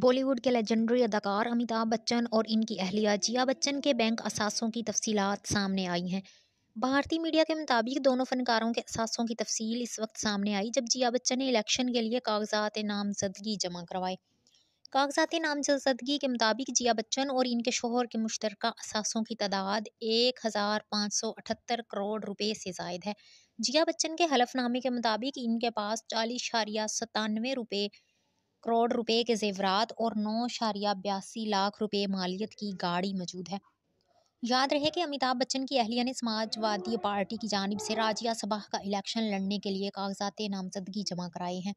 बॉलीवुड के लेजेंडरी अदाकार अमिताभ बच्चन और इनकी अहलिया जिया बच्चन के बैंक असासों की तफसीलात सामने आई हैं भारतीय मीडिया के मुताबिक दोनों फनकारों के असासों की तफसील इस वक्त सामने आई जब जिया बच्चन ने इलेक्शन के लिए कागजात नामजदगी जमा करवाए कागजात नामजदगी के मुताबिक जिया बच्चन और इनके शोहर के मुश्तरक असासों की तादाद एक हज़ार पाँच सौ अठहत्तर करोड़ रुपये से जायद है जिया बच्चन के हलफनामे के मुताबिक इनके पास चालीस शारिया सतानवे रुपये करोड़ रुपए के जेवरात और नौ शारिया बयासी लाख रुपए मालियत की गाड़ी मौजूद है याद रहे कि अमिताभ बच्चन की अहलिया ने समाजवादी पार्टी की जानब से सभा का इलेक्शन लड़ने के लिए कागजात नामजदगी जमा कराए हैं